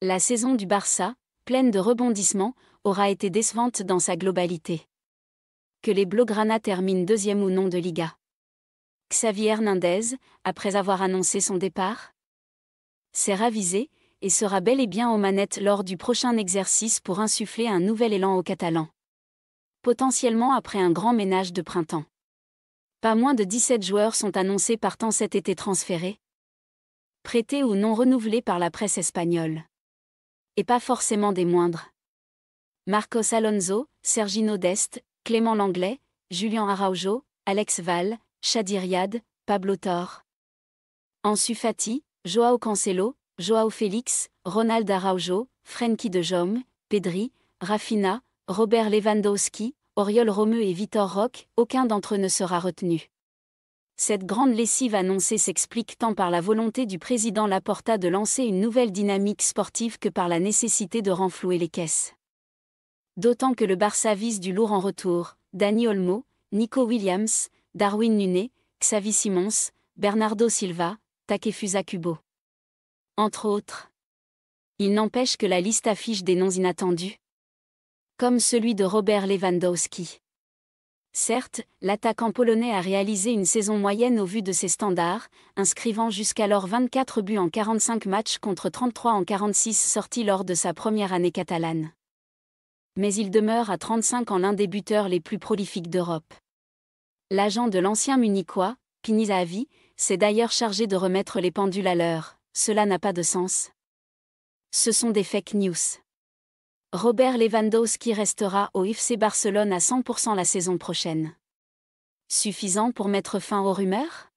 La saison du Barça, pleine de rebondissements, aura été décevante dans sa globalité. Que les Blaugrana terminent deuxième ou non de Liga. Xavier Hernandez, après avoir annoncé son départ, s'est ravisé et sera bel et bien aux manettes lors du prochain exercice pour insuffler un nouvel élan aux Catalans. Potentiellement après un grand ménage de printemps. Pas moins de 17 joueurs sont annoncés partant cet été transférés, prêtés ou non renouvelés par la presse espagnole et pas forcément des moindres. Marcos Alonso, Sergino Dest, Clément Langlais, Julien Araujo, Alex Val, Chadiriad, Pablo Thor. en Fati, Joao Cancelo, Joao Félix, Ronald Araujo, Frenkie de Jaume, Pedri, Rafina, Robert Lewandowski, Oriol Romeu et Vitor Roque, aucun d'entre eux ne sera retenu cette grande lessive annoncée s'explique tant par la volonté du président Laporta de lancer une nouvelle dynamique sportive que par la nécessité de renflouer les caisses. D'autant que le Barça vise du lourd en retour, Dani Olmo, Nico Williams, Darwin Nunez, Xavi Simons, Bernardo Silva, Takefusa Kubo. Entre autres. Il n'empêche que la liste affiche des noms inattendus. Comme celui de Robert Lewandowski. Certes, l'attaquant polonais a réalisé une saison moyenne au vu de ses standards, inscrivant jusqu'alors 24 buts en 45 matchs contre 33 en 46 sortis lors de sa première année catalane. Mais il demeure à 35 en l'un des buteurs les plus prolifiques d'Europe. L'agent de l'ancien Munichois, Pinizavi, s'est d'ailleurs chargé de remettre les pendules à l'heure. Cela n'a pas de sens. Ce sont des fake news. Robert Lewandowski restera au FC Barcelone à 100% la saison prochaine. Suffisant pour mettre fin aux rumeurs